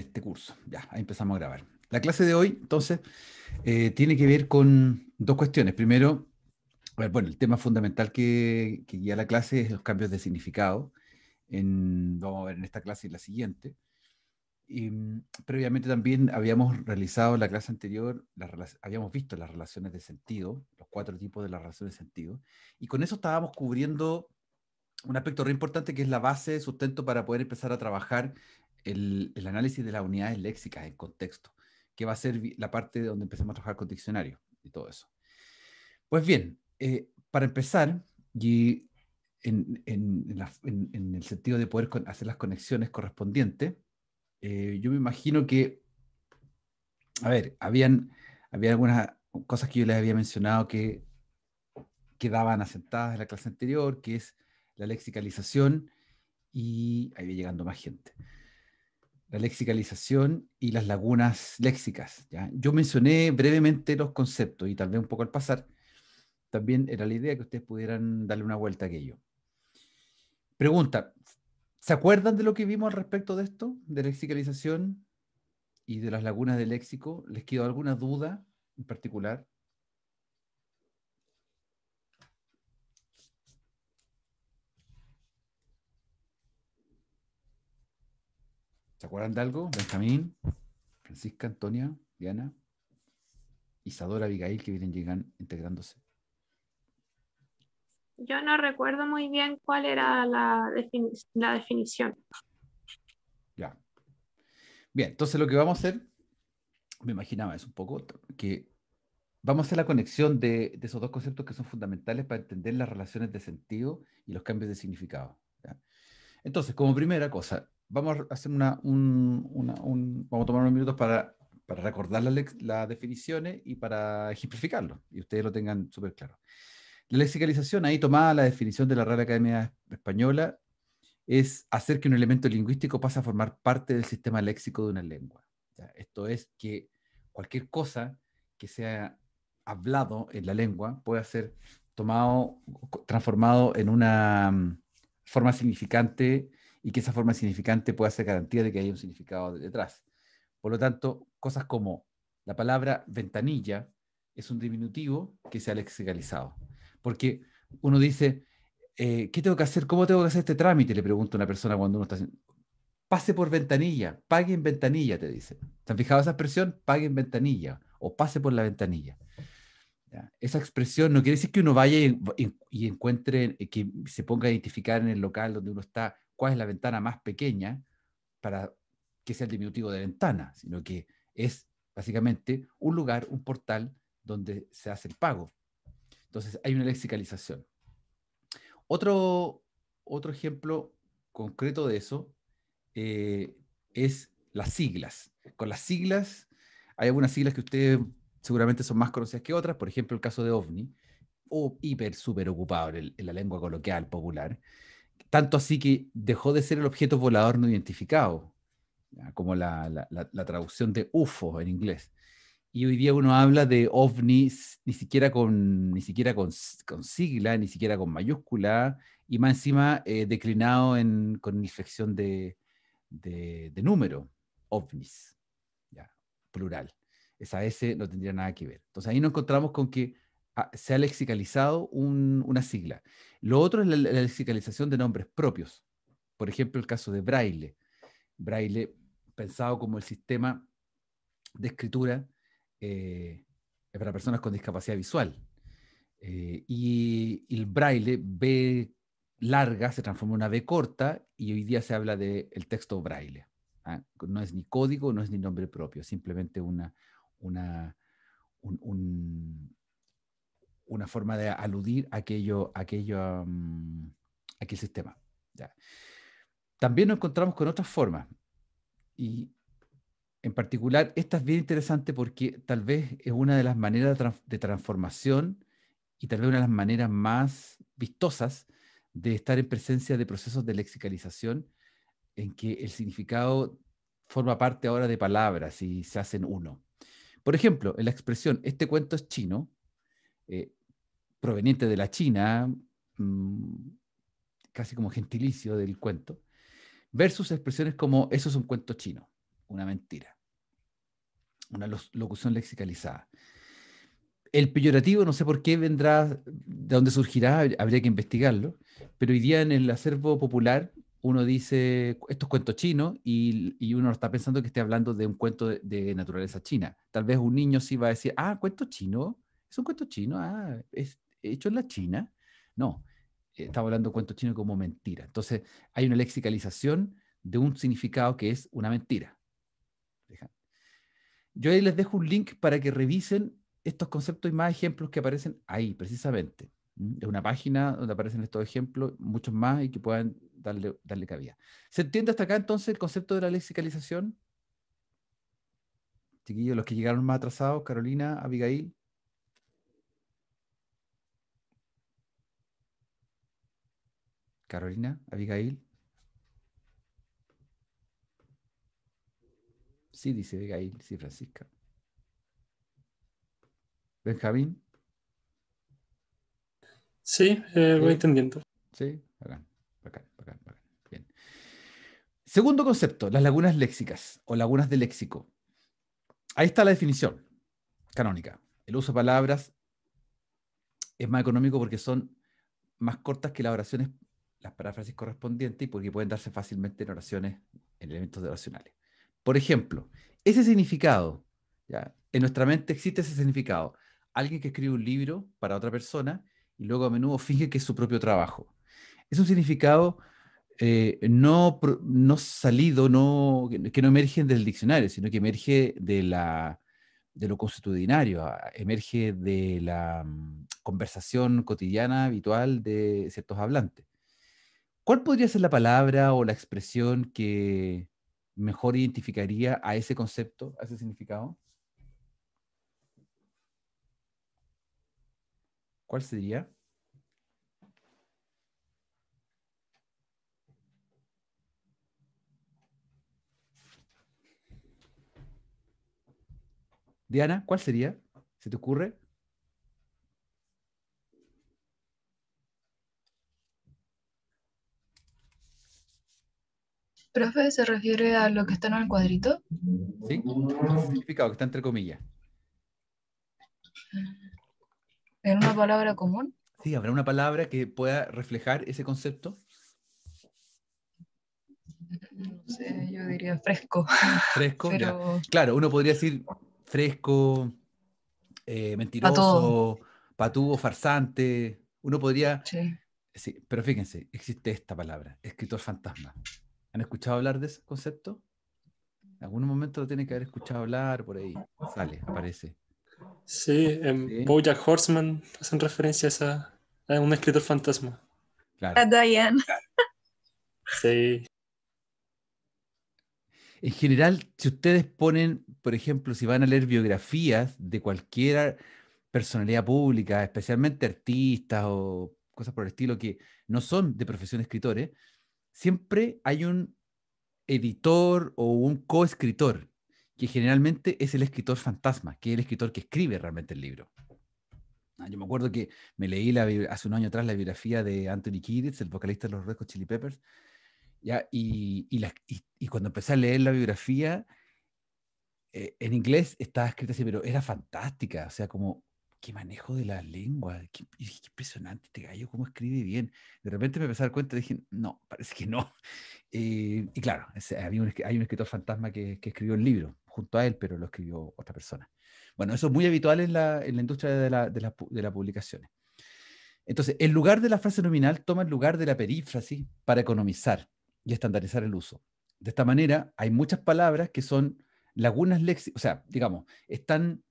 este curso. Ya, ahí empezamos a grabar. La clase de hoy, entonces, eh, tiene que ver con dos cuestiones. Primero, bueno, el tema fundamental que, guía la clase es los cambios de significado. En, vamos a ver en esta clase y la siguiente. Y, mm, previamente también habíamos realizado la clase anterior, habíamos visto las relaciones de sentido, los cuatro tipos de las relaciones de sentido, y con eso estábamos cubriendo un aspecto re importante que es la base, sustento para poder empezar a trabajar el, análisis de las unidades léxicas en contexto, que va a ser la parte donde empecemos a trabajar con diccionario y todo eso. Pues bien, eh, para empezar, y en, el sentido de poder hacer las conexiones correspondientes, eh, yo me imagino que, a ver, habían, había algunas cosas que yo les había mencionado que quedaban asentadas en la clase anterior, que es la lexicalización, y ahí va llegando más gente la lexicalización y las lagunas léxicas. Yo mencioné brevemente los conceptos y tal vez un poco al pasar. También era la idea que ustedes pudieran darle una vuelta a aquello. Pregunta, ¿se acuerdan de lo que vimos al respecto de esto, de lexicalización y de las lagunas del léxico? ¿Les quedó alguna duda en particular? ¿Se acuerdan de algo? Benjamín, Francisca, Antonia, Diana, Isadora, Abigail, que vienen llegan, integrándose. Yo no recuerdo muy bien cuál era la, definición. Ya. Bien, entonces lo que vamos a hacer, me imaginaba es un poco, que vamos a hacer la conexión de, esos dos conceptos que son fundamentales para entender las relaciones de sentido y los cambios de significado. Entonces, como primera cosa, vamos a hacer una, un, vamos a tomar unos minutos para, recordar las, definiciones y para ejemplificarlo, y ustedes lo tengan súper claro. La lexicalización, ahí tomada la definición de la Real Academia Española, es hacer que un elemento lingüístico pase a formar parte del sistema léxico de una lengua. Esto es que cualquier cosa que sea hablado en la lengua pueda ser tomado, transformado en una forma significante y que esa forma significante pueda ser garantía de que hay un significado detrás. Por lo tanto, cosas como la palabra ventanilla es un diminutivo que se ha lexicalizado. Porque uno dice, eh, ¿qué tengo que hacer? ¿Cómo tengo que hacer este trámite? Le pregunta una persona cuando uno está haciendo. Pase por ventanilla, pague en ventanilla, te dice. ¿Te han fijado esa expresión? Pague en ventanilla o pase por la ventanilla. Esa expresión no quiere decir que uno vaya y, encuentre, eh, que se ponga a identificar en el local donde uno está cuál es la ventana más pequeña para que sea el diminutivo de ventana, sino que es básicamente un lugar, un portal donde se hace el pago. Entonces hay una lexicalización. Otro, otro ejemplo concreto de eso eh, es las siglas. Con las siglas, hay algunas siglas que ustedes seguramente son más conocidas que otras, por ejemplo el caso de OVNI, o hiper, súper ocupado en, la lengua coloquial popular, tanto así que dejó de ser el objeto volador no identificado, como la, traducción de UFO en inglés. Y hoy día uno habla de ovnis ni siquiera con, ni siquiera con, sigla, ni siquiera con mayúscula, y más encima eh, declinado en, con inflexión de, número, ovnis, plural esa S no tendría nada que ver. Entonces ahí nos encontramos con que ah, se ha lexicalizado una sigla. Lo otro es la, lexicalización de nombres propios. Por ejemplo, el caso de Braille. Braille, pensado como el sistema de escritura eh, para personas con discapacidad visual. Eh, y, el Braille, B larga, se transformó en una B corta y hoy día se habla del texto Braille. ¿ah? No es ni código, no es ni nombre propio, simplemente una, una, una forma de aludir a aquello, aquello, mm, aquel sistema. También nos encontramos con otras formas y en particular esta es bien interesante porque tal vez es una de las maneras de transformación y tal vez una de las maneras más vistosas de estar en presencia de procesos de lexicalización en que el significado forma parte ahora de palabras y se hacen uno. Por ejemplo, en la expresión este cuento es chino, eh, proveniente de la China, mm, casi como gentilicio del cuento, versus expresiones como eso es un cuento chino, una mentira, una locución lexicalizada. El peyorativo, no sé por qué vendrá, de dónde surgirá, habría que investigarlo, pero hoy en el acervo popular uno dice, esto es cuento chino, y, uno está pensando que esté hablando de un cuento de, naturaleza china. Tal vez un niño sí va a decir, ah, cuento chino, es un cuento chino, ah, es hecho en la China. No, estaba hablando de cuento chino como mentira. Entonces, hay una lexicalización de un significado que es una mentira. Yo ahí les dejo un link para que revisen estos conceptos y más ejemplos que aparecen ahí, precisamente. Es una página donde aparecen estos ejemplos, muchos más, y que puedan darle, darle cabida. ¿Se entiende hasta acá entonces el concepto de la lexicalización? Chiquillos, los que llegaron más atrasados, Carolina, Abigail. Carolina, Abigail. Sí, dice Abigail, sí, Francisca. Benjamín. Sí, lo eh, voy entendiendo. Sí, bacán, Bien. Segundo concepto, las lagunas léxicas o lagunas de léxico. Ahí está la definición canónica. El uso de palabras es más económico porque son más cortas que las oraciones, las paráfrasis correspondientes y porque pueden darse fácilmente en oraciones, en elementos de oracionales. Por ejemplo, ese significado, en nuestra mente existe ese significado. Alguien que escribe un libro para otra persona y luego a menudo finge que es su propio trabajo. Es un significado eh, no, no salido, no, que no emerge del diccionario, sino que emerge de, la, lo constitucionario, ah, emerge de la mm, conversación cotidiana, habitual de ciertos hablantes. ¿Cuál podría ser la palabra o la expresión que mejor identificaría a ese concepto, a ese significado? ¿Cuál sería? Diana, ¿cuál sería? ¿Se te ocurre? ¿Profe se refiere a lo que está en el cuadrito? Sí, significado que está entre comillas. Ah. ¿En una palabra común? Sí, habrá una palabra que pueda reflejar ese concepto. No sé, yo diría fresco. Fresco, Claro, uno podría decir fresco, eh, mentiroso, patúo, farsante. Uno podría. Sí. Pero fíjense, existe esta palabra, escritor fantasma. ¿Han escuchado hablar de ese concepto? En algún momento lo tienen que haber escuchado hablar por ahí. Sale, aparece. Sí, en ¿Sí? Bojack Horseman hacen referencia a, un escritor fantasma. A Diane. Sí. En general, si ustedes ponen, por ejemplo, si van a leer biografías de cualquier personalidad pública, especialmente artistas o cosas por el estilo que no son de profesión de escritores, siempre hay un editor o un coescritor que generalmente es el escritor fantasma, que es el escritor que escribe realmente el libro. Ah, yo me acuerdo que me leí la, hace un año atrás la biografía de Anthony Kiedis, el vocalista de los Red Hot Chili Peppers, ¿ya? Y, y, cuando empecé a leer la biografía, eh, en inglés estaba escrita así, pero era fantástica, o sea, como qué manejo de la lengua, qué, impresionante este gallo, cómo escribe bien. De repente me empecé a dar cuenta y dije, no, parece que no. Eh, y claro, hay un escritor fantasma que escribió el libro, junto a él, pero lo escribió otra persona. Bueno, eso es muy habitual en la, en la industria de, la, de, la, de las publicaciones. Entonces, el lugar de la frase nominal toma el lugar de la perífrasis para economizar y estandarizar el uso. De esta manera, hay muchas palabras que son lagunas léxicas, o sea, digamos, están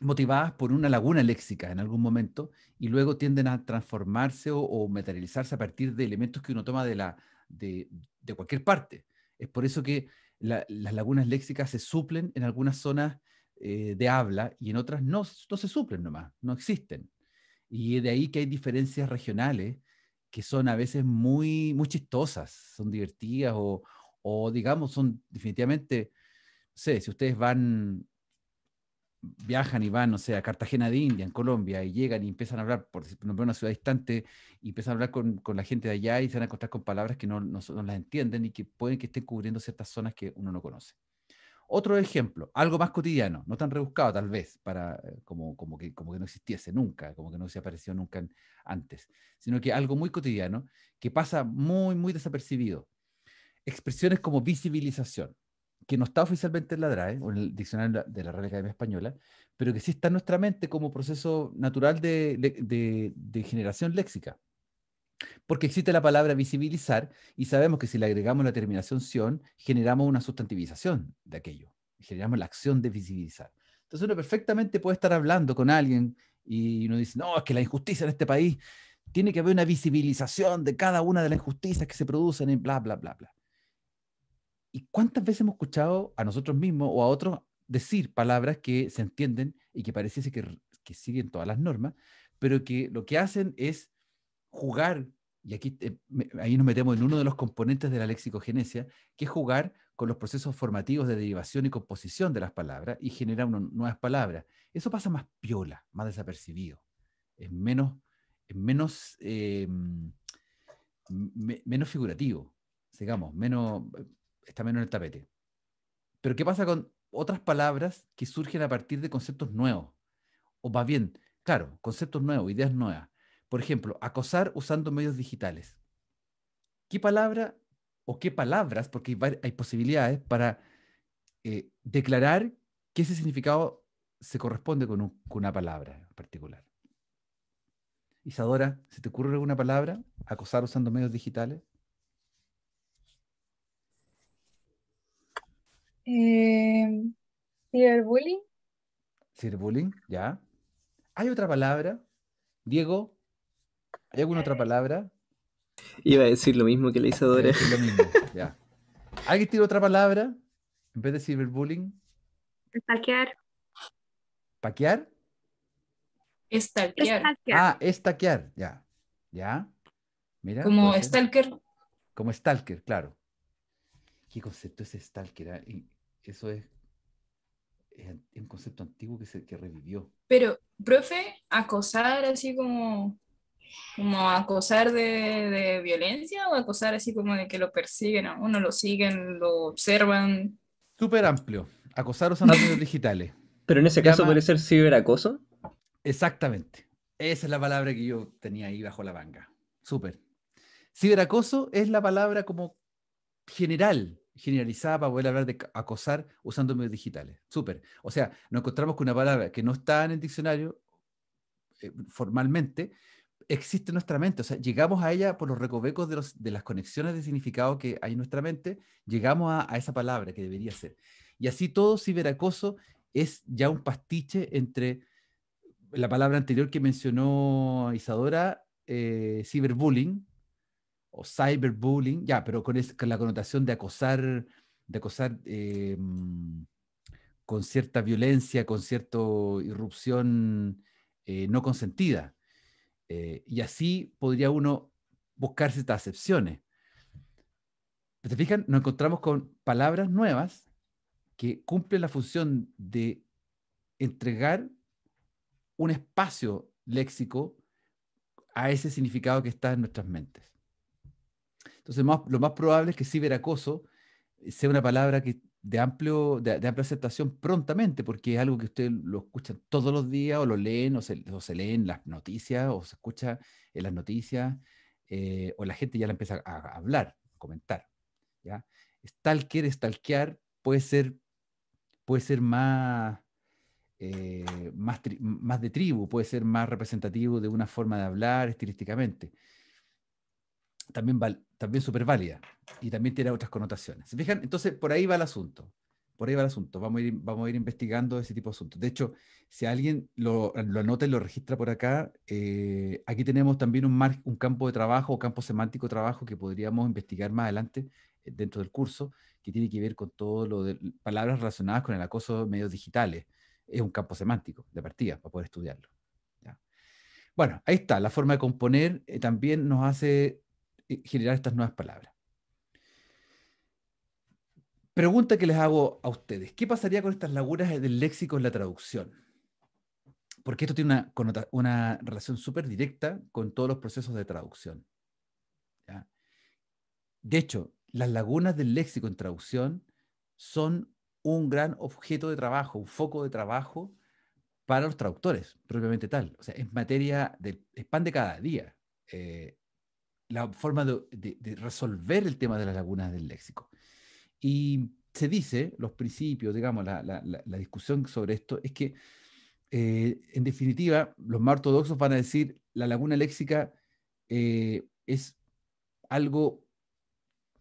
motivadas por una laguna léxica en algún momento y luego tienden a transformarse o, o materializarse a partir de elementos que uno toma de, la, de, de cualquier parte. Es por eso que las lagunas léxicas se suplen en algunas zonas eh, de habla y en otras no, no se suplen nomás, no existen. Y de ahí que hay diferencias regionales que son a veces muy, muy chistosas, son divertidas o, o digamos, son definitivamente, no sé, si ustedes van viajan y van, no sé, a Cartagena de India, en Colombia, y llegan y empiezan a hablar, por en una ciudad distante, y empiezan a hablar con, la gente de allá y se van a encontrar con palabras que no, no, las entienden y que pueden que estén cubriendo ciertas zonas que uno no conoce. Otro ejemplo, algo más cotidiano, no tan rebuscado tal vez, para, eh, como, que, como que no existiese nunca, como que no se apareció nunca antes, sino que algo muy cotidiano que pasa muy, muy desapercibido. Expresiones como visibilización que no está oficialmente en la DRAE o en el diccionario de la Real Academia Española, pero que sí está en nuestra mente como proceso natural de, generación léxica. Porque existe la palabra visibilizar y sabemos que si le agregamos la terminación ción, generamos una sustantivización de aquello, generamos la acción de visibilizar. Entonces uno perfectamente puede estar hablando con alguien y uno dice, no, es que la injusticia en este país tiene que haber una visibilización de cada una de las injusticias que se producen en bla, bla, bla, bla. ¿Y cuántas veces hemos escuchado a nosotros mismos o a otros decir palabras que se entienden y que pareciese que, siguen todas las normas, pero que lo que hacen es jugar, y aquí eh, ahí nos metemos en uno de los componentes de la lexicogenesia, que es jugar con los procesos formativos de derivación y composición de las palabras y generar nuevas palabras. Eso pasa más piola, más desapercibido, es menos, es menos, eh, menos figurativo, digamos, menos, está menos en el tapete. Pero ¿qué pasa con otras palabras que surgen a partir de conceptos nuevos? O más bien, claro, conceptos nuevos, ideas nuevas. Por ejemplo, acosar usando medios digitales. ¿Qué palabra o qué palabras, porque hay, posibilidades para eh, declarar que ese significado se corresponde con, con una palabra en particular? Isadora, ¿se te ocurre alguna palabra? Acosar usando medios digitales. Em, cyberbullying. Cyberbullying, ya. ¿Hay otra palabra? Diego, ¿hay alguna otra palabra? Iba a decir lo mismo que le hizo Dora. Lo mismo, ya. ¿Alguien tiene otra palabra en vez de cyberbullying? Paquear. ¿Paquear? Estalquear. Ah, estaquear, ya. Ya. Mira. Como stalker. Como stalker, claro. ¿Qué concepto es stalker? Ah, eso es, un concepto antiguo que se que revivió. Pero, profe, acosar así como, como acosar de, violencia o acosar así como de que lo persiguen a uno, lo siguen, lo observan. Súper amplio. Acosar usando medios digitales. Pero en ese caso puede ser ciberacoso. Exactamente. Esa es la palabra que yo tenía ahí bajo la manga. Súper. Ciberacoso es la palabra como general generalizada para poder hablar de acosar usando medios digitales. Súper. O sea, nos encontramos con una palabra que no está en el diccionario eh, formalmente, existe en nuestra mente. O sea, llegamos a ella por los recovecos de, de las conexiones de significado que hay en nuestra mente, llegamos a, esa palabra que debería ser. Y así todo ciberacoso es ya un pastiche entre la palabra anterior que mencionó Isadora, eh, ciberbullying, o cyberbullying, ya, pero con, la connotación de acosar, de acosar em, con cierta violencia, con cierta irrupción eh, no consentida. Eh, y así podría uno buscarse ciertas acepciones. Pero fijan, nos encontramos con palabras nuevas que cumplen la función de entregar un espacio léxico a ese significado que está en nuestras mentes. Entonces, lo más probable es que ciberacoso eh, sea una palabra que de, amplio, de, amplia aceptación prontamente, porque es algo que ustedes lo escuchan todos los días, o lo leen, o se, o leen las noticias, o se escucha en las noticias, eh, o la gente ya la empieza a, hablar, a comentar. ¿ya? Stalker, stalkear, puede ser, puede ser más, eh, más de tribu, puede ser más representativo de una forma de hablar estilísticamente también, también súper válida y también tiene otras connotaciones. ¿Se fijan? Entonces, por ahí va el asunto. Por ahí va el asunto. Vamos a ir, vamos a ir investigando ese tipo de asuntos. De hecho, si alguien lo, anota y lo registra por acá, eh, aquí tenemos también un, un campo de trabajo campo semántico de trabajo que podríamos investigar más adelante eh, dentro del curso, que tiene que ver con todo lo de palabras relacionadas con el acoso de medios digitales. Es un campo semántico de partida para poder estudiarlo. Bueno, ahí está. La forma de componer eh, también nos hace generar estas nuevas palabras. Pregunta que les hago a ustedes. ¿Qué pasaría con estas lagunas del léxico en la traducción? Porque esto tiene una, relación súper directa con todos los procesos de traducción. De hecho, las lagunas del léxico en traducción son un gran objeto de trabajo, un foco de trabajo para los traductores, propiamente tal. O sea, es materia del pan de cada día. Eh, la forma de, resolver el tema de las lagunas del léxico. Y se dice, los principios, digamos, la, discusión sobre esto es que, eh, en definitiva, los más ortodoxos van a decir la laguna léxica eh, es algo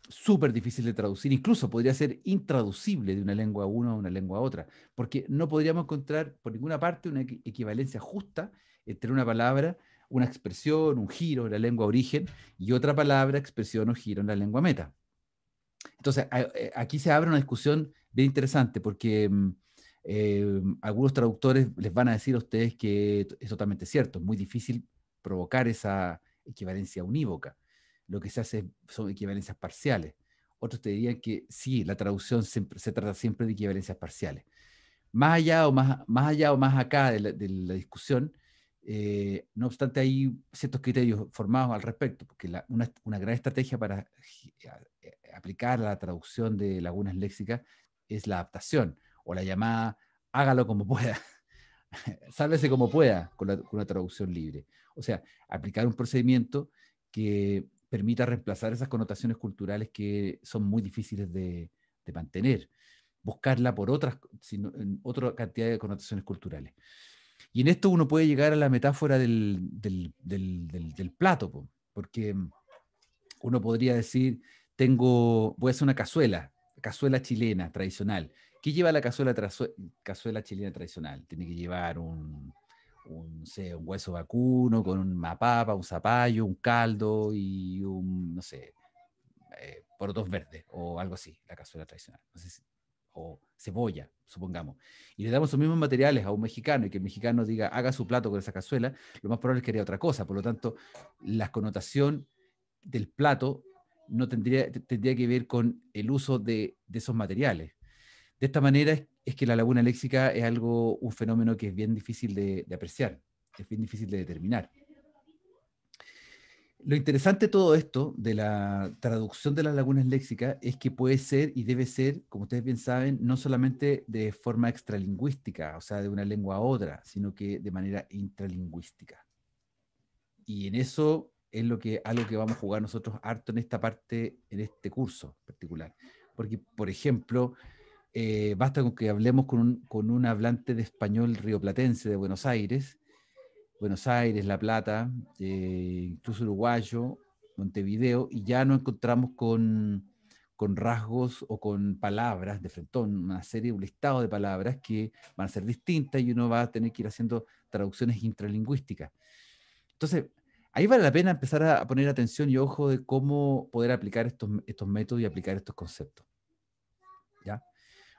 súper difícil de traducir, incluso podría ser intraducible de una lengua a una a una lengua a otra, porque no podríamos encontrar por ninguna parte una equivalencia justa entre una palabra una expresión, un giro en la lengua origen y otra palabra, expresión o giro en la lengua meta. Entonces, eh, aquí se abre una discusión bien interesante porque mm, eh, algunos traductores les van a decir a ustedes que es totalmente cierto, es muy difícil provocar esa equivalencia unívoca. Lo que se hace son equivalencias parciales. Otros te dirían que sí, la traducción siempre, se trata siempre de equivalencias parciales. Más allá o más, más, allá o más acá de la discusión, eh, no obstante, hay ciertos criterios formados al respecto, porque una, gran estrategia para eh, aplicar la traducción de lagunas léxicas es la adaptación o la llamada hágalo como pueda, sálvese como pueda con, una traducción libre. O sea, aplicar un procedimiento que permita reemplazar esas connotaciones culturales que son muy difíciles de, mantener, buscarla por otras, en otra cantidad de connotaciones culturales. Y en esto uno puede llegar a la metáfora del, del, plato, porque uno podría decir, tengo, voy a hacer una cazuela, cazuela chilena tradicional. ¿Qué lleva la cazuela, cazuela chilena tradicional? Tiene que llevar un, un, hueso vacuno con un mapapa un zapallo, un caldo y un, no sé, por eh, porotos verdes o algo así, la cazuela tradicional. No sé o cebolla, supongamos, y le damos los mismos materiales a un mexicano y que el mexicano diga, haga su plato con esa cazuela, lo más probable es que haría otra cosa. Por lo tanto, la connotación del plato no tendría, tendría que ver con el uso de, de esos materiales. De esta manera es, que la laguna léxica es algo, un fenómeno que es bien difícil de, de apreciar, es bien difícil de determinar. Lo interesante de todo esto, de la traducción de las lagunas léxicas, es que puede ser y debe ser, como ustedes bien saben, no solamente de forma extralingüística, o sea, de una lengua a otra, sino que de manera intralingüística. Y en eso es lo que, algo que vamos a jugar nosotros harto en esta parte, en este curso particular. Porque, por ejemplo, eh, basta con que hablemos con un, con un hablante de español rioplatense de Buenos Aires Buenos Aires, La Plata, eh, incluso Uruguayo, Montevideo, y ya nos encontramos con, rasgos o con palabras de Frentón, una serie, un listado de palabras que van a ser distintas y uno va a tener que ir haciendo traducciones intralingüísticas. Entonces, ahí vale la pena empezar a poner atención y ojo de cómo poder aplicar estos, estos métodos y aplicar estos conceptos. ¿Ya?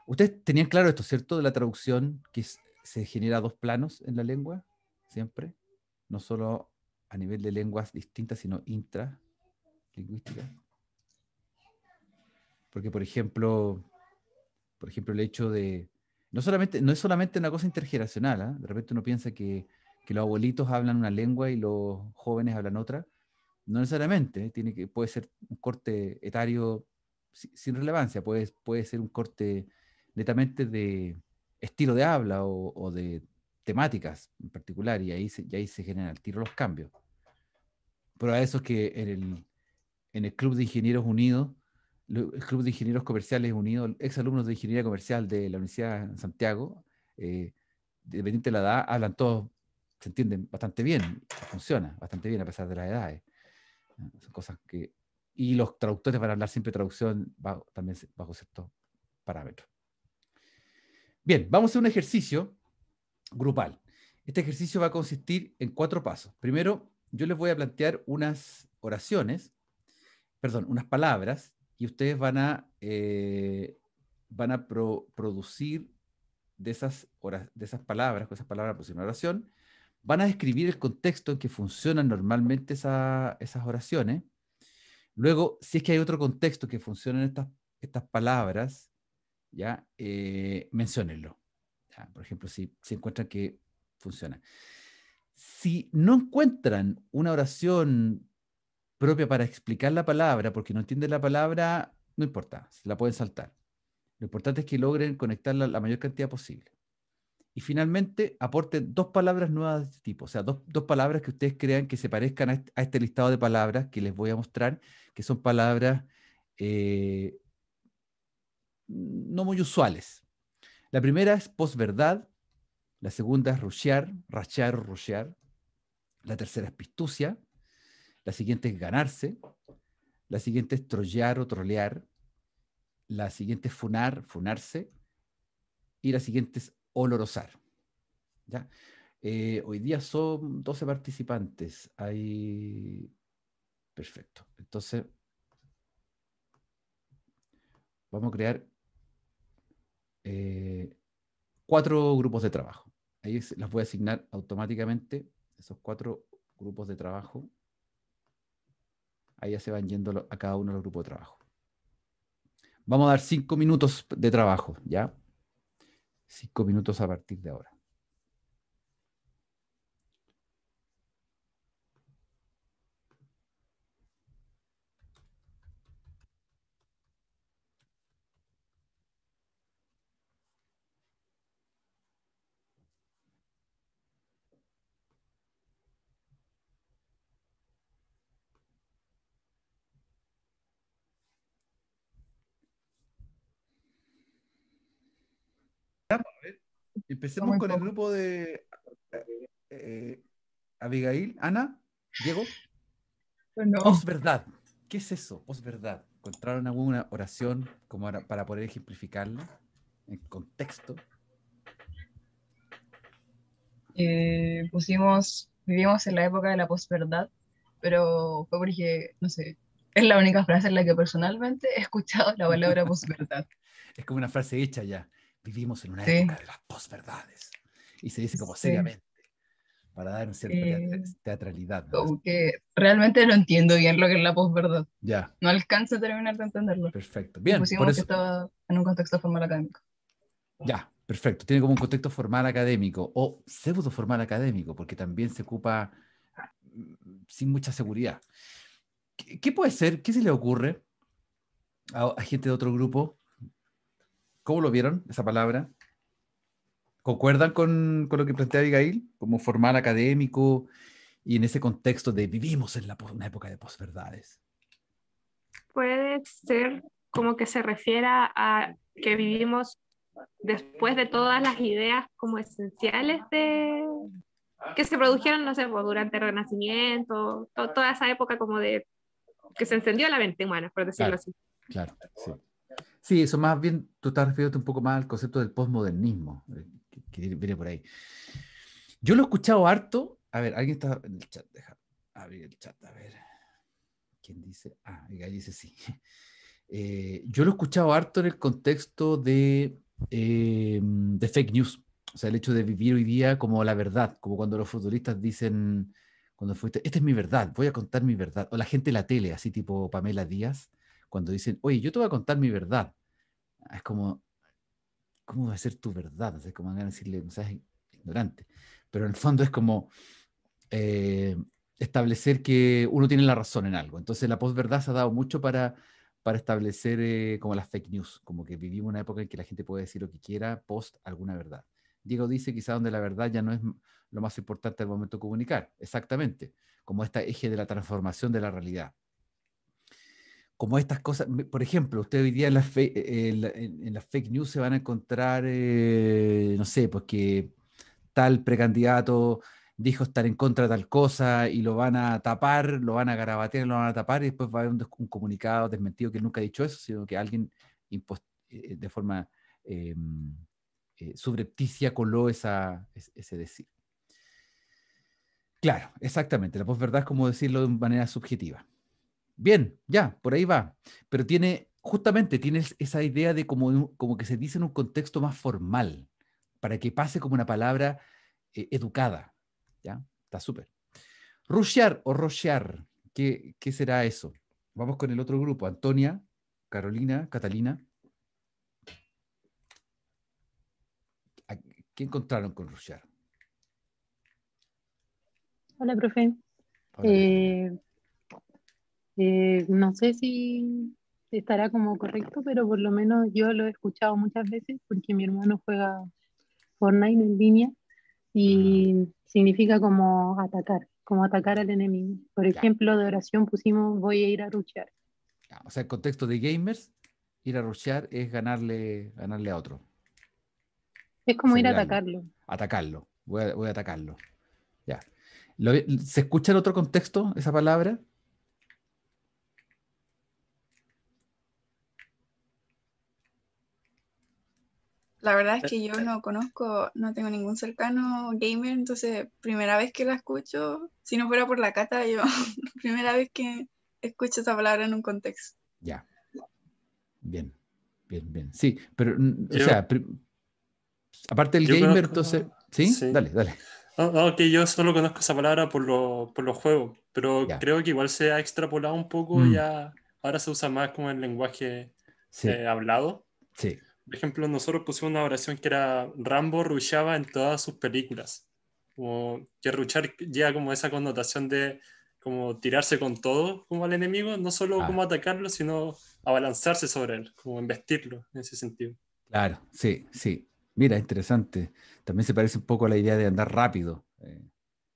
Ustedes tenían claro esto, ¿cierto? De la traducción que se genera dos planos en la lengua siempre, no solo a nivel de lenguas distintas, sino intra lingüística Porque, por ejemplo, por ejemplo, el hecho de... No, solamente, no es solamente una cosa intergeneracional, ¿ah? de repente uno piensa que, que, los abuelitos hablan una lengua y los jóvenes hablan otra. No necesariamente, ¿eh? Tiene que, puede ser un corte etario sin relevancia, puede, puede ser un corte netamente de estilo de habla o de temáticas en particular, y ahí se, ahí se generan al tiro los cambios. Pero a eso es que en el, Club de Ingenieros Unidos, el Club de Ingenieros Comerciales Unidos, exalumnos de Ingeniería Comercial de la Universidad de Santiago, eh, dependiente de la edad, hablan todos, se entienden bastante bien, funciona bastante bien a pesar de las edades. Son cosas que... Y los traductores van a hablar siempre traducción bajo, también bajo ciertos parámetros. Bien, vamos a un ejercicio grupal. Este ejercicio va a consistir en cuatro pasos. Primero, yo les voy a plantear unas oraciones, perdón, unas palabras, y ustedes van a, eh, van a producir de esas, de esas palabras, con esas palabras producir una oración, van a describir el contexto en que funcionan normalmente esas oraciones. Luego, si es que hay otro contexto que funcionan estas, estas palabras, ya, eh, menciónenlo por ejemplo, si, se encuentran que funciona. Si no encuentran una oración propia para explicar la palabra, porque no entienden la palabra, no importa, se la pueden saltar. Lo importante es que logren conectarla la mayor cantidad posible. Y finalmente, aporten dos palabras nuevas de este tipo, o sea, dos, palabras que ustedes crean que se parezcan a este, listado de palabras que les voy a mostrar, que son palabras eh, no muy usuales. La primera es posverdad, la segunda es rushear, rachar o rushear, la tercera es pistucia, la siguiente es ganarse, la siguiente es trollar o trolear, la siguiente es funar, funarse, y la siguiente es olorosar. ¿ya? Eh, hoy día son 12 participantes. Perfecto. Entonces, vamos a crear eh, cuatro grupos de trabajo. Ahí las voy a asignar automáticamente, esos cuatro grupos de trabajo. Ahí ya se van yendo a cada uno los grupos de trabajo. Vamos a dar cinco minutos de trabajo, ¿ya? Cinco minutos a partir de ahora. empecemos con el grupo de eh, eh, Abigail, Ana, Diego. Pues posverdad, ¿Qué es eso? posverdad? ¿Encontraron alguna oración como para poder ejemplificarla en contexto? Eh, pusimos, vivimos en la época de la posverdad, pero fue porque, no sé, es la única frase en la que personalmente he escuchado la palabra posverdad. es como una frase hecha ya. Vivimos en una época de las posverdades. Y se dice como seriamente, para dar una cierta eh, teatralidad. que realmente no entiendo bien lo que es la posverdad. Ya. No alcanza a terminar de entenderlo. Perfecto. Bien. Pusimos por eso... estaba en un contexto formal académico. Ya, perfecto. Tiene como un contexto formal académico o pseudo formal académico, porque también se ocupa mm, sin mucha seguridad. ¿Qué, puede ser? ¿Qué se le ocurre a gente de otro grupo ¿Cómo lo vieron esa palabra? ¿Concuerdan con, lo que plantea Abigail? Como formal académico y en ese contexto de vivimos en la, una época de posverdades. Puede ser como que se refiera a que vivimos después de todas las ideas como esenciales de que se produjeron, no sé, pues, durante el Renacimiento, toda esa época como de que se encendió la mente humana, por decirlo así. Claro, sí. Sí, eso más bien, tú estás refiriéndote un poco más al concepto del postmodernismo, eh, que, viene por ahí. Yo lo he escuchado harto. A ver, alguien está en el chat, deja abrir el chat, a ver. ¿Quién dice? Ah, ahí dice sí. Eh, yo lo he escuchado harto en el contexto de, eh, de fake news. O sea, el hecho de vivir hoy día como la verdad, como cuando los futbolistas dicen, cuando fuiste, esta es mi verdad, voy a contar mi verdad. O la gente en la tele, así tipo Pamela Díaz, cuando dicen, oye, yo te voy a contar mi verdad es como, ¿cómo va a ser tu verdad? Es como van a decirle, no ¿sabes? ignorante. Pero en el fondo es como eh, establecer que uno tiene la razón en algo. Entonces la posverdad se ha dado mucho para, para establecer eh, como las fake news, como que vivimos una época en que la gente puede decir lo que quiera post alguna verdad. Diego dice quizá donde la verdad ya no es lo más importante al momento de comunicar, exactamente, como este eje de la transformación de la realidad como estas cosas, por ejemplo, usted hoy día eh, en las fake news se van a encontrar, eh, no sé, pues que tal precandidato dijo estar en contra de tal cosa y lo van a tapar, lo van a garabatear, lo van a tapar y después va a haber un, comunicado desmentido que él nunca ha dicho eso, sino que alguien eh, de forma subrepticia coló ese decir. Claro, exactamente. La posverdad es como decirlo de manera subjetiva bien, ya, por ahí va. Pero tiene, justamente, tiene esa idea de como, que se dice en un contexto más formal, para que pase como una palabra eh, educada. ¿Ya? Está súper. Rushear o rochear, ¿qué, será eso? Vamos con el otro grupo, Antonia, Carolina, Catalina. ¿Qué encontraron con rushear? Hola, profe. Eh, no sé si estará como correcto, pero por lo menos yo lo he escuchado muchas veces porque mi hermano juega Fortnite en línea y mm. significa como atacar, como atacar al enemigo. Por ejemplo, de oración pusimos voy a ir a ruchear. O sea, en contexto de gamers, ir a rushear es ganarle, ganarle a otro. Es como ir a atacarlo. Atacarlo, voy a, voy a atacarlo. Ya. ¿Se escucha en otro contexto esa palabra? La verdad es eh, que yo eh. no conozco, no tengo ningún cercano gamer, entonces primera vez que la escucho, si no fuera por la cata, yo primera vez que escucho esa palabra en un contexto. Ya. Bien, bien, bien. Sí, pero, mm, o sea, aparte del gamer, entonces, ¿sí? Dale, dale. No, yo solo conozco esa palabra por, los juegos, pero creo que igual se ha extrapolado un poco, mm. ya ahora se usa más como el lenguaje eh, hablado. Sí. Por ejemplo, nosotros pusimos una oración que era Rambo ruchaba en todas sus películas. Como que ruchar llega como esa connotación de como tirarse con todo como al enemigo, no solo como atacarlo, sino abalanzarse sobre él, como embestirlo, en ese sentido. Claro, sí, sí. Mira, interesante. También se parece un poco a la idea de andar rápido, eh,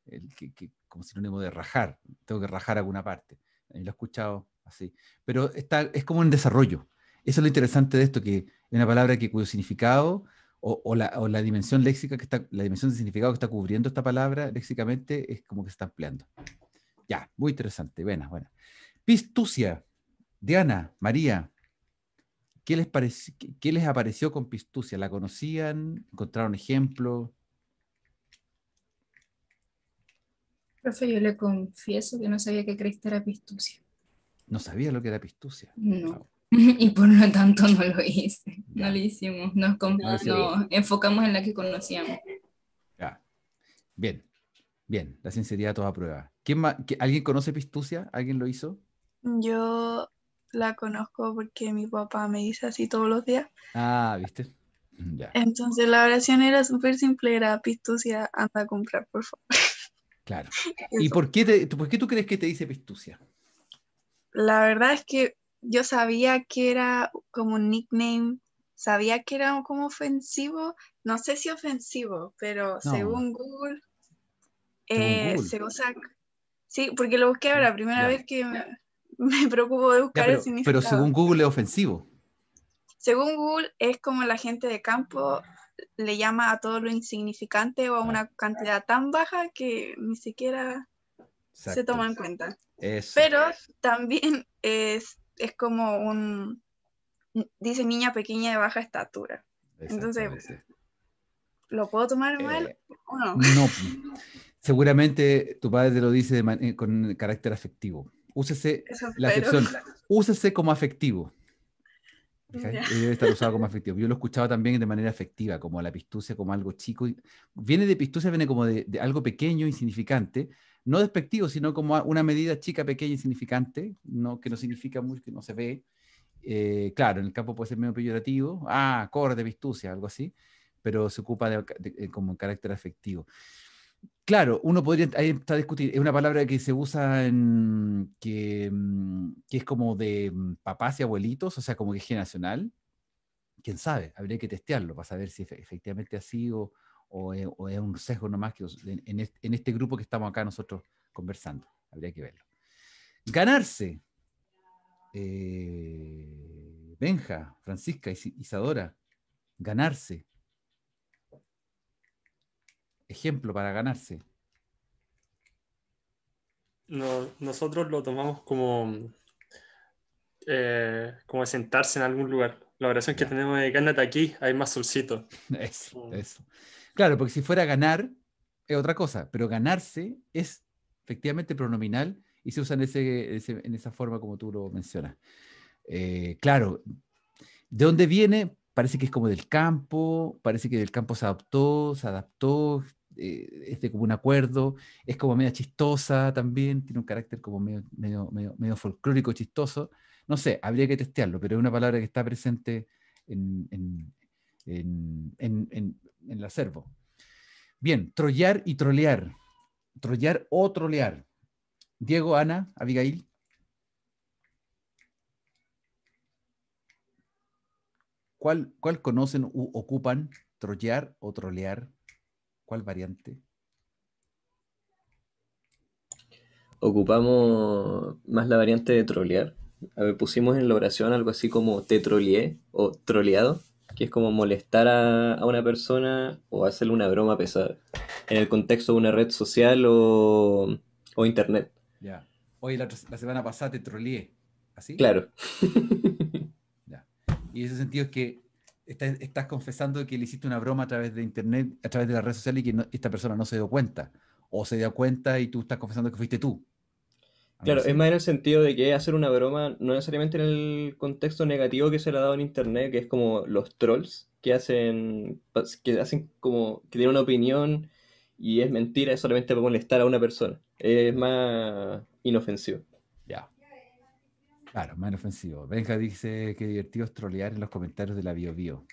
el que, que, como sinónimo de rajar. Tengo que rajar alguna parte. lo he escuchado así. Pero está, es como en desarrollo. Eso es lo interesante de esto, que una palabra que cuyo significado o, la, dimensión léxica que está, la dimensión de significado que está cubriendo esta palabra léxicamente es como que se está ampliando. Ya, muy interesante. Buenas, bueno. Pistucia, Diana, María, ¿qué les, les apareció con Pistucia? ¿La conocían? ¿Encontraron ejemplo? Profe, yo le confieso que no sabía que Cristo era Pistucia. ¿No sabía lo que era Pistucia? No. Y por lo tanto no lo hice, no lo hicimos, nos, enfocamos en la que conocíamos. Bien, bien, la sinceridad toda prueba. ¿Quién ¿Alguien conoce Pistucia? ¿Alguien lo hizo? Yo la conozco porque mi papá me dice así todos los días. Ah, ¿viste? Mm, Entonces la oración era súper simple, era Pistucia, anda a comprar, por favor. Claro. ¿Y por qué, por qué tú crees que te dice Pistucia? La verdad es que yo sabía que era como un nickname, sabía que era como ofensivo, no sé si ofensivo, pero según Google, eh, sí, porque lo busqué ahora, primera vez que me, preocupó preocupo de buscar el significado. Pero según Google es ofensivo. Según Google es como la gente de campo le llama a todo lo insignificante o a una cantidad tan baja que ni siquiera se toma en cuenta. Pero también es es como un, dice niña pequeña de baja estatura. Entonces, ¿lo puedo tomar eh, mal o no? No. Seguramente tu padre te lo dice eh, con carácter afectivo. Úsese la Úsese como afectivo. Debe estar usado como afectivo. Yo lo escuchaba también de manera afectiva, como la pistucia, como algo chico. Viene de pistucia, viene como de, de algo pequeño, insignificante, no despectivo, sino como una medida chica, pequeña, insignificante, no, que no significa mucho, que no se ve. Eh, claro, en el campo puede ser medio peyorativo, ah, de vistucia, algo así, pero se ocupa de, eh, como carácter afectivo. Claro, uno podría, ahí está discutir, es una palabra que se usa en, que, mm, que, es como de mm, papás y abuelitos, o sea, como que es generacional. Quién sabe, habría que testearlo para saber si efectivamente así o, o es, un sesgo nomás que en, este, grupo que estamos acá nosotros conversando. Habría que verlo. Ganarse. Eh, Benja, Francisca, Isadora. Ganarse. Ejemplo para ganarse. nosotros lo tomamos como eh, como sentarse en algún lugar. La oración que tenemos de gánate aquí, hay más solcito. Eso, mm. eso. Claro, porque si fuera ganar es otra cosa, pero ganarse es efectivamente pronominal y se usa en, ese, en esa forma como tú lo mencionas. Eh, claro, ¿de dónde viene? Parece que es como del campo, parece que del campo se adoptó, se adaptó, eh, es de como un acuerdo, es como media chistosa también, tiene un carácter como medio, medio, folclórico, chistoso. No sé, habría que testearlo, pero es una palabra que está presente en en el acervo. Bien, trollar y trolear. Trollar o trolear. Diego, Ana, Abigail. ¿Cuál, ¿Cuál, conocen u ocupan? ¿Trollear o trolear? ¿Cuál variante? Ocupamos más la variante de trolear. A ver, pusimos en la oración algo así como te troleé o troleado que es como molestar a, una persona o hacerle una broma pesada en el contexto de una red social o, internet. Ya. hoy la, la, semana pasada te troleé. ¿Así? Claro. Y en ese sentido es que estás, confesando que le hiciste una broma a través de internet, a través de la red social y que esta persona no se dio cuenta. O se dio cuenta y tú estás confesando que fuiste tú. Claro, es más en el sentido de que hacer una broma, no necesariamente en el contexto negativo que se le ha dado en internet, que es como los trolls que hacen, que hacen como, que tienen una opinión y es mentira, es solamente para molestar a una persona. Es más inofensivo. Ya. Claro, más inofensivo. Benja dice que divertido es trolear en los comentarios de la BioBio. Bio.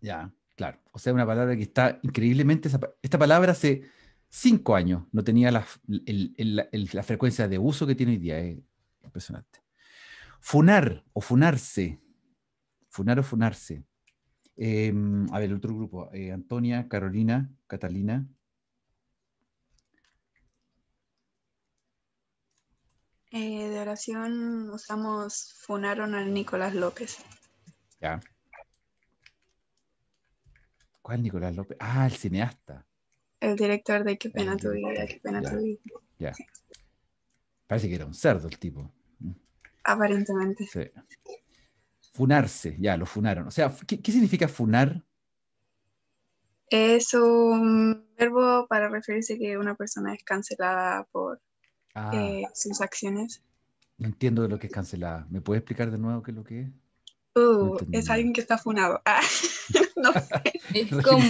Ya, claro. O sea, una palabra que está increíblemente. Esta palabra se cinco años no tenía la, frecuencia de uso que tiene hoy día. Eh, impresionante. Funar o funarse. Funar o funarse. Em, a ver, otro grupo. Eh, Antonia, Carolina, Catalina. Eh, de oración usamos funaron al Nicolás López. Ya. ¿Cuál Nicolás López? Ah, el cineasta el director de Qué pena tu vida, qué pena tu vida. Parece que era un cerdo el tipo. Aparentemente. Funarse, ya, lo funaron. O sea, ¿qué, significa funar? Es un verbo para referirse a que una persona es cancelada por ah. eh, sus acciones. No entiendo de lo que es cancelada. ¿Me puedes explicar de nuevo qué es lo que es? Uh, es alguien que está funado. Ah, no sé. Es como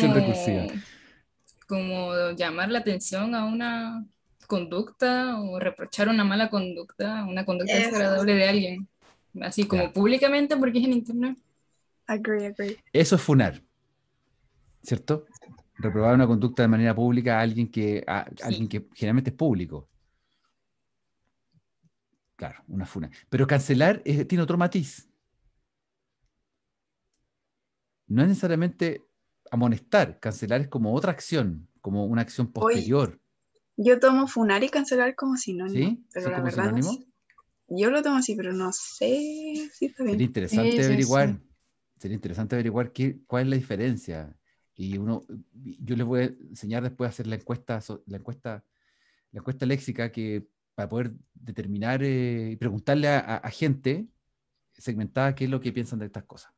como llamar la atención a una conducta o reprochar una mala conducta, una conducta desagradable de alguien, así como públicamente porque es en internet. Agree, agree. Eso es funar, ¿cierto? Reprobar una conducta de manera pública a alguien que, alguien que generalmente es público. Claro, una funa. Pero cancelar tiene otro matiz. No es necesariamente amonestar. Cancelar es como otra acción, como una acción posterior. yo tomo funar y cancelar como sinónimo. no, Pero la verdad sinónimo? No Yo lo tomo así, pero no sé si está bien. Sería interesante averiguar. Sería interesante averiguar qué, cuál es la diferencia. Y uno, yo les voy a enseñar después a hacer la encuesta, la encuesta, la encuesta léxica que para poder determinar eh, y preguntarle a gente segmentada qué es lo que piensan de estas cosas.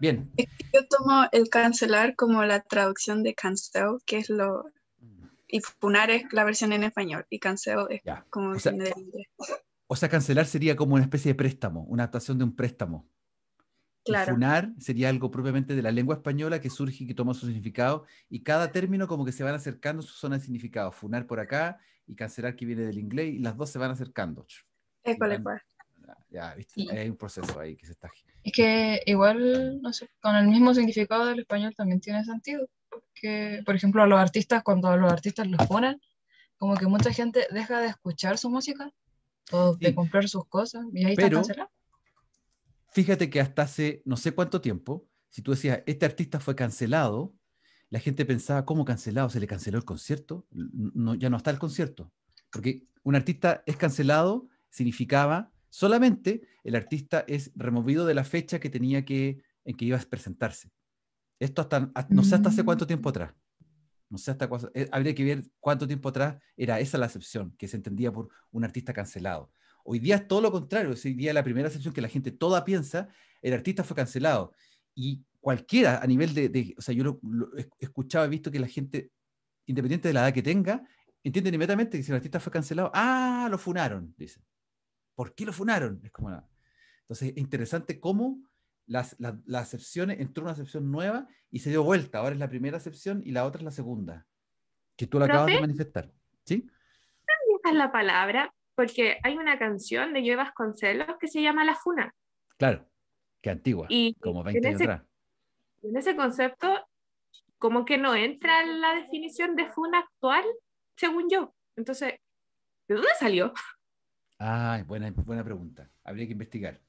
Bien. Yo tomo el cancelar como la traducción de cancel, que es lo... Y funar es la versión en español y cancel es como... O del inglés. o sea, cancelar sería como una especie de préstamo, una adaptación de un préstamo. Claro. Funar sería algo propiamente de la lengua española que surge y que toma su significado y cada término como que se van acercando a su zona de significado. Funar por acá y cancelar que viene del inglés y las dos se van acercando. Es es cual. Ya, ¿viste? Hay un proceso ahí que se está es que igual, no sé, con el mismo significado del español también tiene sentido, porque, por ejemplo, a los artistas, cuando a los artistas los ponen, como que mucha gente deja de escuchar su música o de comprar sus cosas y ahí está cancelado. Fíjate que hasta hace no sé cuánto tiempo, si tú decías, este artista fue cancelado, la gente pensaba, ¿cómo cancelado? ¿Se le canceló el concierto? No, ya no está el concierto. Porque un artista es cancelado significaba Solamente el artista es removido de la fecha que tenía que, en que iba a presentarse. Esto hasta, no sé hasta hace cuánto mm. tiempo atrás. No sé hasta eh, habría que ver cuánto tiempo atrás era esa la excepción que se entendía por un artista cancelado. Hoy día es todo lo contrario. Hoy día la primera excepción que la gente toda piensa, el artista fue cancelado. Y cualquiera a nivel de, o sea, yo lo, he visto que la gente, independiente de la edad que tenga, entiende inmediatamente que si el artista fue cancelado, ah, lo funaron, dice. ¿Por qué lo funaron? Es como Entonces, interesante cómo las, las, acepciones, entró una acepción nueva y se dio vuelta. Ahora es la primera acepción y la otra es la segunda, que tú la acabas de manifestar. ¿Sí? También es la palabra, porque hay una canción de con celos que se llama La Funa. Claro, que antigua, y como años En ese concepto, como que no entra en la definición de funa actual, según yo. Entonces, ¿de dónde salió? Ah, buena, buena pregunta. Habría que investigar.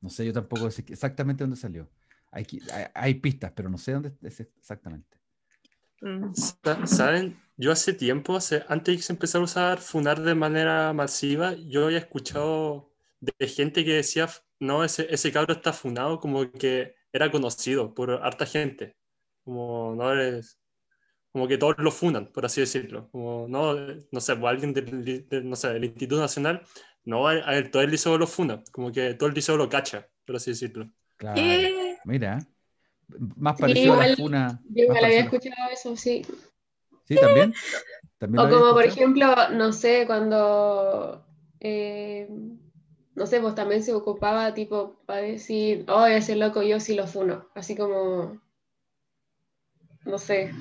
No sé, yo tampoco sé exactamente dónde salió. Hay, hay, pistas, pero no sé dónde es exactamente. Mm. ¿Saben? Yo hace tiempo, hace, antes de empezar a usar Funar de manera masiva, yo había escuchado de gente que decía, no, ese, ese cabro está funado, como que era conocido por harta gente. Como, no, eres, como que todos lo fundan, por así decirlo. no, no sé, pues, alguien del, Instituto Nacional, no, a, ver, todo el liceo lo funda, como que todo el liceo lo cacha, por así decirlo. Claro. Mira, ¿eh? más parecido a la funa. Yo había escuchado eso, sí. Sí, también. o como por ejemplo, no sé, cuando, eh, no sé, pues también se ocupaba tipo para decir, oh, ese loco yo sí lo funo, así como, no sé.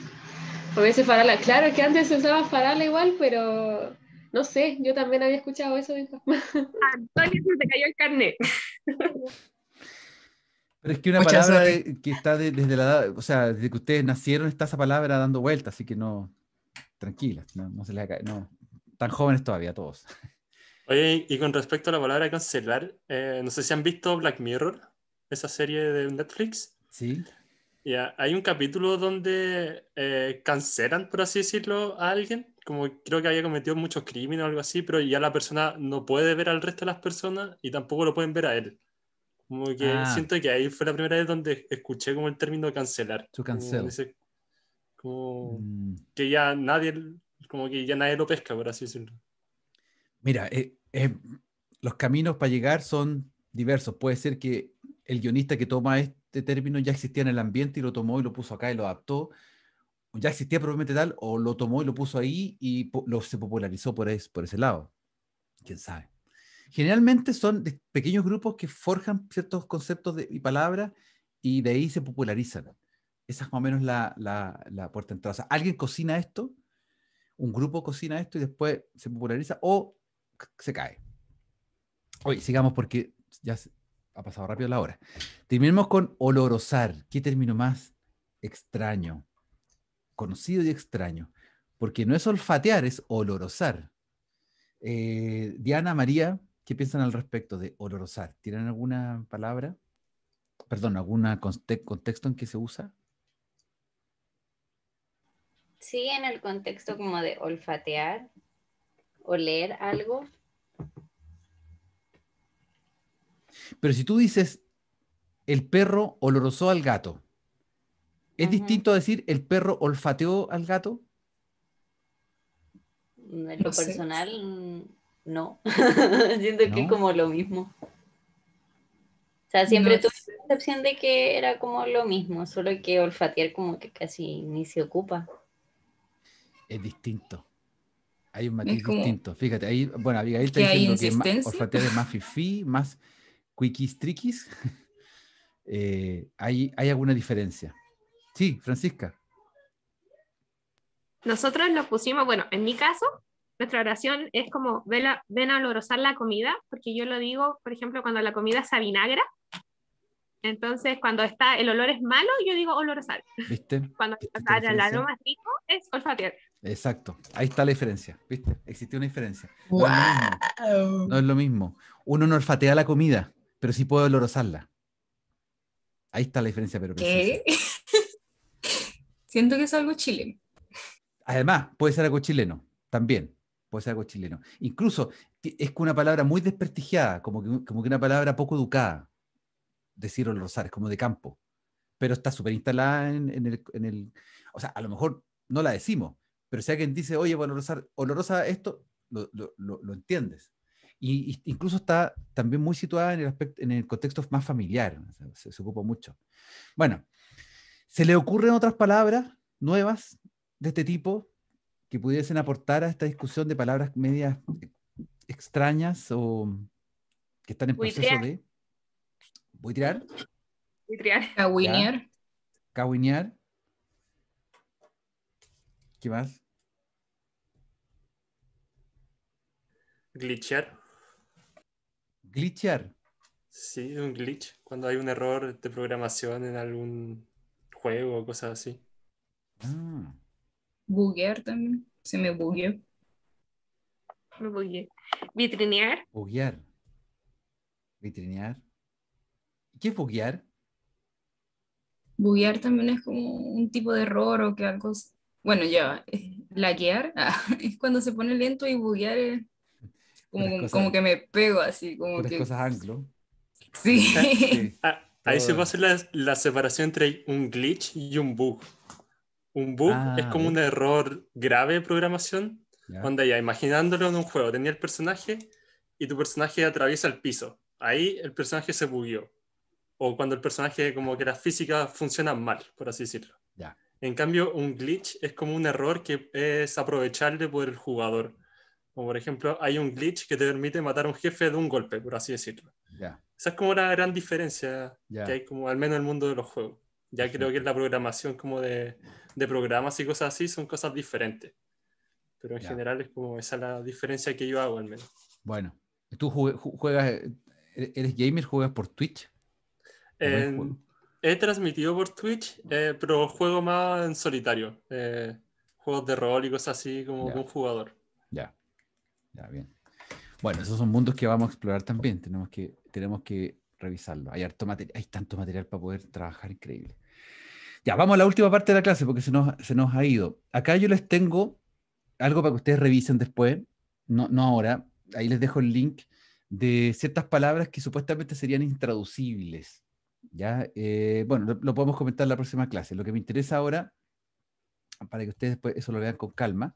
A veces farala, claro que antes se usaba farala igual, pero no sé, yo también había escuchado eso de Antonio ah, se te cayó el carnet. Pero es que una palabra que, está desde la edad, o sea, desde que ustedes nacieron está esa palabra dando vueltas, así que no, tranquila no, se les caído, no, tan jóvenes todavía todos. Oye, y con respecto a la palabra cancelar, eh, no sé si han visto Black Mirror, esa serie de Netflix. Sí. Hay un capítulo donde eh, cancelan, por así decirlo, a alguien, como creo que había cometido muchos crímenes o algo así, pero ya la persona no puede ver al resto de las personas y tampoco lo pueden ver a él. Como que ah. siento que ahí fue la primera vez donde escuché como el término cancelar. su cancel. Como, mm. que ya nadie, como que ya nadie lo pesca, por así decirlo. Mira, eh, eh, los caminos para llegar son diversos. Puede ser que el guionista que toma esto este término ya existía en el ambiente y lo tomó y lo puso acá y lo adaptó, ya existía probablemente tal, o lo tomó y lo puso ahí y lo, se popularizó por, es, por ese lado. ¿Quién sabe? Generalmente son pequeños grupos que forjan ciertos conceptos de, y palabras y de ahí se popularizan. Esa es más o menos la, la puerta de entrada. alguien cocina esto, un grupo cocina esto y después se populariza o se cae. Oye, sigamos porque ya ha pasado rápido la hora. Terminemos con olorosar. ¿Qué término más extraño? Conocido y extraño. Porque no es olfatear, es olorosar. Eh, Diana, María, ¿qué piensan al respecto de olorosar? ¿Tienen alguna palabra? Perdón, ¿algún contexto en que se usa? Sí, en el contexto como de olfatear, oler algo, Pero si tú dices el perro olorosó al gato, ¿es distinto a decir el perro olfateó al gato? En lo personal, mm, no. Siento que es como lo mismo. O sea, siempre tuve la percepción de que era como lo mismo, solo que olfatear como que casi ni se ocupa. Es distinto. Hay un matiz distinto. Fíjate, ahí, bueno, Abigail está diciendo que olfatear es más fifí, más quickies triquis, eh, hay, alguna diferencia. Sí, Francisca. Nosotros lo pusimos, bueno, en mi caso, nuestra oración es como ven a, olorosar la comida, porque yo lo digo, por ejemplo, cuando la comida se vinagra, entonces cuando está el olor es malo, yo digo olorosar. ¿Viste? Cuando está el aroma es rico, es olfatear. Exacto, ahí está la diferencia, ¿viste? Existe una diferencia. No, es lo mismo. Uno no olfatea la comida, pero sí puedo olorosarla. Ahí está la diferencia, pero. Siento que es algo chileno. Además, puede ser algo chileno también. Puede ser algo chileno. Incluso es una palabra muy desprestigiada, como que, como que una palabra poco educada. Decir olorosar, es como de campo. Pero está súper instalada en, el, O sea, a lo mejor no la decimos, pero si alguien dice, oye, olorosa, olorosa esto, lo, lo entiendes. Y, incluso está también muy situada en el, aspecto, en el contexto más familiar, se, ocupa mucho. Bueno, se le ocurren otras palabras nuevas de este tipo que pudiesen aportar a esta discusión de palabras medias extrañas o que están en proceso de tirar? de a tirar. Cawinear. cawinier ¿Qué más? Glitchar glitchear. Sí, un glitch, cuando hay un error de programación en algún juego o cosas así. Ah. también, se me bugueó. Me bugueé. Vitrinear. Buguear. Vitrinear. ¿Qué es buguear? Buguear también es como un tipo de error o que algo... Bueno, ya, laguear es cuando se pone lento y buguear es como, que me pego así, como que... cosas anglo. Sí. Ah, ah, ahí se va a hacer la, la, separación entre un glitch y un bug. Un bug es ah, como un error grave de programación, cuando ya imaginándolo en un juego, tenía el personaje y tu personaje atraviesa el piso. Ahí el personaje se bugueó. O cuando el personaje, como que las física funcionan mal, por así decirlo. En cambio, un glitch es como un error que es aprovecharle por el jugador como por ejemplo, hay un glitch que te permite matar a un jefe de un golpe, por así decirlo. Esa es como la gran diferencia que hay como al menos en el mundo de los juegos. Ya creo que la programación como de, programas y cosas así son cosas diferentes. Pero en general es como esa la diferencia que yo hago al menos. Bueno, ¿tú juegas, eh, eres gamer, juegas por Twitch? he transmitido por Twitch, eh, pero juego más en solitario. Eh, juegos de rol y cosas así como un jugador. Ya. Bueno, esos son mundos que vamos a explorar también. Tenemos que, tenemos que revisarlo. Hay, harto material, hay tanto material para poder trabajar increíble. Ya, vamos a la última parte de la clase porque se nos, ha ido. Acá yo les tengo algo para que ustedes revisen después, no, ahora. Ahí les dejo el link de ciertas palabras que supuestamente serían intraducibles. ¿ya? Eh, bueno, lo, lo, podemos comentar en la próxima clase. Lo que me interesa ahora, para que ustedes después eso lo vean con calma,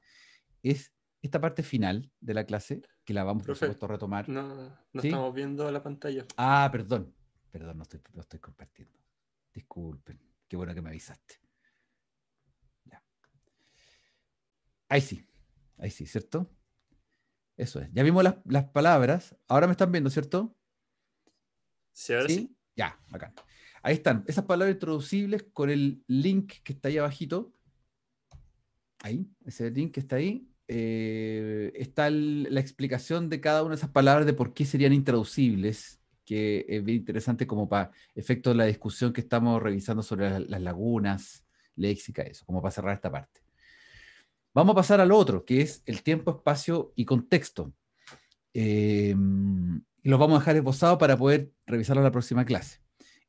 es esta parte final de la clase, que la vamos, por supuesto, a retomar. No, no estamos viendo la pantalla. Ah, perdón. Perdón, no estoy, compartiendo. Disculpen. Qué bueno que me avisaste. Ya. Ahí sí. Ahí sí, ¿cierto? Eso es. Ya vimos las, palabras. Ahora me están viendo, ¿cierto? Sí, ahora sí. Ya, acá. Ahí están. Esas palabras introducibles con el link que está ahí abajito. Ahí, ese link que está ahí, eh, está la explicación de cada una de esas palabras de por qué serían intraducibles, que es bien interesante como para efecto de la discusión que estamos revisando sobre las lagunas, léxicas eso, como para cerrar esta parte. Vamos a pasar al otro, que es el tiempo, espacio y contexto. y eh, los vamos a dejar esbozados para poder revisarlo en la próxima clase.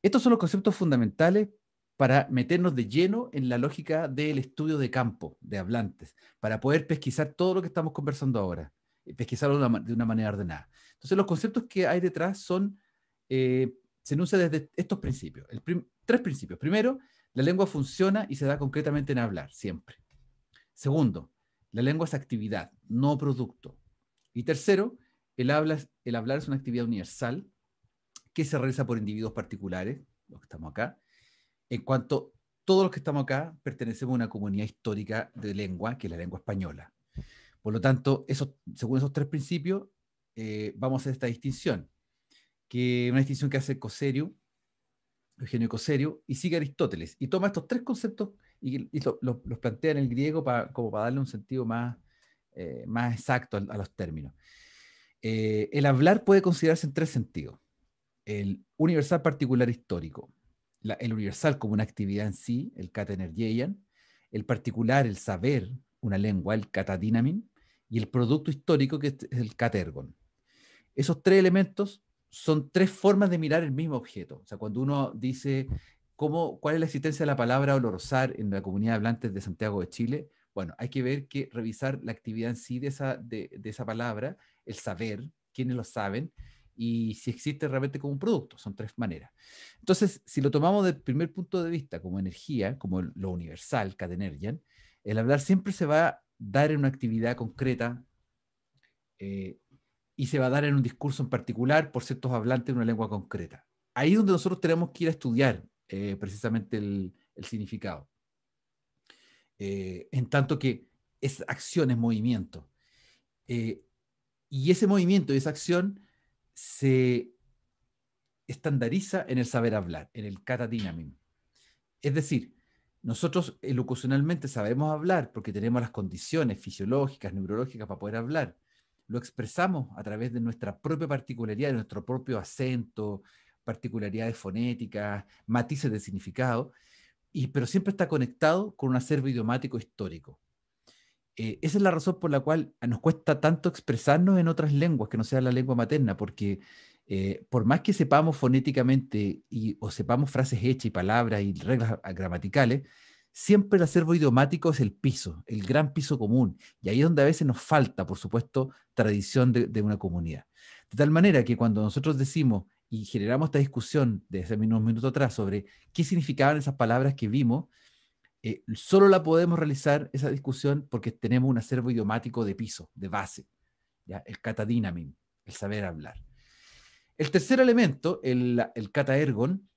Estos son los conceptos fundamentales para meternos de lleno en la lógica del estudio de campo de hablantes, para poder pesquisar todo lo que estamos conversando ahora, pesquisarlo de una, manera ordenada. Entonces los conceptos que hay detrás son, eh, se enuncia desde estos principios, tres principios. Primero, la lengua funciona y se da concretamente en hablar, siempre. Segundo, la lengua es actividad, no producto. Y tercero, el, el hablar es una actividad universal que se realiza por individuos particulares, los que estamos acá, en cuanto todos los que estamos acá pertenecemos a una comunidad histórica de lengua, que es la lengua española. Por lo tanto, eso, según esos tres principios, eh, vamos a hacer esta distinción, que una distinción que hace Coserio, Eugenio Coserio, y sigue Aristóteles, y toma estos tres conceptos y, los plantea en el griego como para darle un sentido más, eh, más exacto a, los términos. Eh, el hablar puede considerarse en tres sentidos. El universal particular histórico, el universal como una actividad en sí, el katenergeian, el particular, el saber, una lengua, el katadinamin, y el producto histórico que es el katergon. Esos tres elementos son tres formas de mirar el mismo objeto. O sea, cuando uno dice cómo, cuál es la existencia de la palabra olorosar en la comunidad de hablantes de Santiago de Chile, bueno, hay que ver que revisar la actividad en sí de esa, de esa palabra, el saber, quiénes lo saben, y si existe realmente como un producto. Son tres maneras. Entonces, si lo tomamos del primer punto de vista como energía, como lo universal, energía el hablar siempre se va a dar en una actividad concreta eh, y se va a dar en un discurso en particular por ciertos hablantes de una lengua concreta. Ahí es donde nosotros tenemos que ir a estudiar eh, precisamente el, significado. Eh, en tanto que es acción, es movimiento. y ese movimiento y esa acción se estandariza en el saber hablar, en el catadinamim. Es decir, nosotros elocucionalmente sabemos hablar porque tenemos las condiciones fisiológicas, neurológicas para poder hablar. Lo expresamos a través de nuestra propia particularidad, de nuestro propio acento, particularidades fonéticas, matices de significado, y, pero siempre está conectado con un acervo idiomático histórico. Eh, esa es la razón por la cual ah, nos cuesta tanto expresarnos en otras lenguas que no sea la lengua materna, porque eh, por más que sepamos fonéticamente y, o sepamos frases hechas y palabras y reglas ah, gramaticales, siempre el acervo idiomático es el piso, el gran piso común. Y ahí es donde a veces nos falta, por supuesto, tradición de, una comunidad. De tal manera que cuando nosotros decimos y generamos esta discusión desde hace unos minutos atrás sobre qué significaban esas palabras que vimos, eh, solo la podemos realizar esa discusión porque tenemos un acervo idiomático de piso, de base, ¿ya? el catadinamin, el saber hablar. El tercer elemento, el, el cataergon,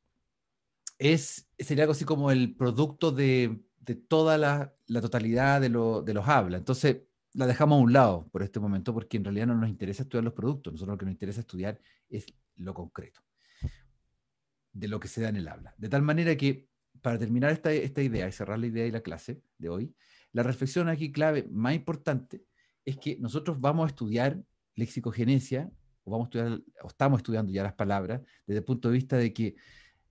es, sería algo así como el producto de, toda la, la totalidad de, lo, de, los habla. Entonces, la dejamos a un lado por este momento porque en realidad no nos interesa estudiar los productos, nosotros lo que nos interesa estudiar es lo concreto, de lo que se da en el habla. De tal manera que para terminar esta, idea y cerrar la idea de la clase de hoy, la reflexión aquí clave más importante es que nosotros vamos a estudiar lexicogenesia, o, vamos a estamos estudiando ya las palabras, desde el punto de vista de que,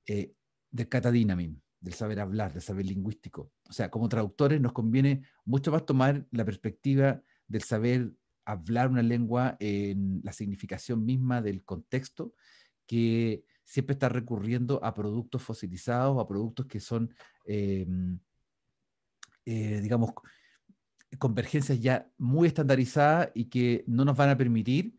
eh, del catadinamin, del saber hablar, del saber lingüístico. O sea, como traductores nos conviene mucho más tomar la perspectiva del saber hablar una lengua en la significación misma del contexto que siempre está recurriendo a productos fosilizados, a productos que son, em, eh, digamos, convergencias ya muy estandarizadas y que no nos van a permitir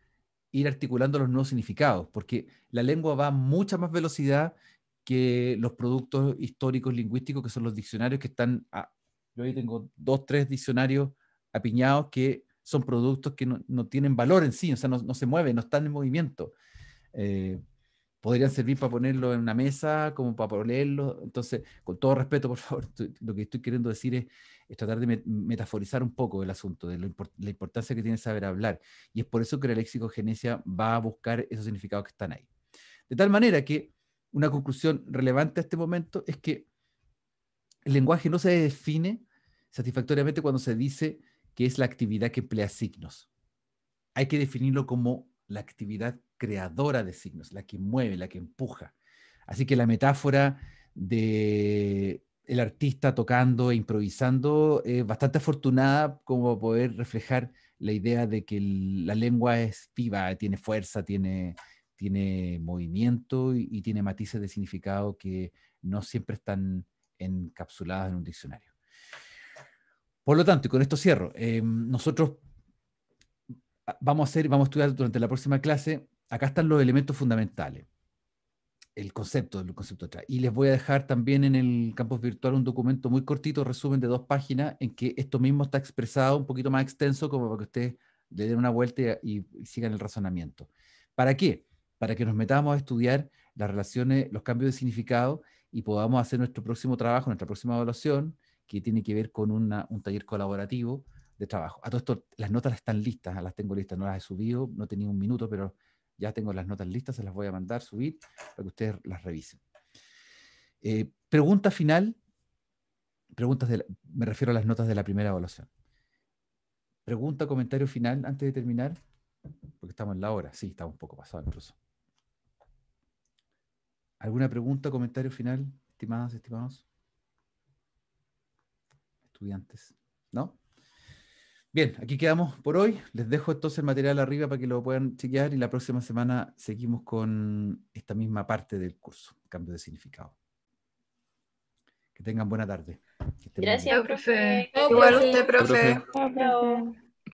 ir articulando los nuevos significados, porque la lengua va a mucha más velocidad que los productos históricos lingüísticos, que son los diccionarios que están, yo ahí tengo dos, tres diccionarios apiñados que son productos que no, tienen valor en sí, o sea, no, se mueven, no están en movimiento. Eh, podrían servir para ponerlo en una mesa, como para leerlo. Entonces, con todo respeto, por favor, lo que estoy queriendo decir es, tratar de metaforizar un poco el asunto, de la importancia que tiene saber hablar. Y es por eso que la lexicogenesia va a buscar esos significados que están ahí. De tal manera que una conclusión relevante a este momento es que el lenguaje no se define satisfactoriamente cuando se dice que es la actividad que emplea signos. Hay que definirlo como la actividad creadora de signos, la que mueve, la que empuja. Así que la metáfora de el artista tocando e improvisando es bastante afortunada como poder reflejar la idea de que la lengua es viva, tiene fuerza, tiene, tiene movimiento y, tiene matices de significado que no siempre están encapsuladas en un diccionario. Por lo tanto, y con esto cierro, em, nosotros vamos a, hacer, vamos a estudiar durante la próxima clase acá están los elementos fundamentales, el concepto, el concepto atrás. Y les voy a dejar también en el campus virtual un documento muy cortito, resumen de dos páginas, en que esto mismo está expresado un poquito más extenso, como para que ustedes le den una vuelta y, sigan el razonamiento. ¿Para qué? Para que nos metamos a estudiar las relaciones, los cambios de significado y podamos hacer nuestro próximo trabajo, nuestra próxima evaluación, que tiene que ver con un taller colaborativo de trabajo. A todo esto, las notas están listas, las tengo listas, no las he subido, no tenía un minuto, pero ya tengo las notas listas, se las voy a mandar, subir, para que ustedes las revisen. Eh, pregunta final, preguntas me refiero a las notas de la primera evaluación. Pregunta, comentario final antes de terminar, porque estamos en la hora, sí, estamos un poco pasados incluso. ¿Alguna pregunta, comentario final, estimadas, estimados? Estudiantes, ¿no? Bien, aquí quedamos por hoy. Les dejo entonces el material arriba para que lo puedan chequear y la próxima semana seguimos con esta misma parte del curso, cambio de significado. Que tengan buena tarde. Gracias, profe. Igual usted, profe. profe.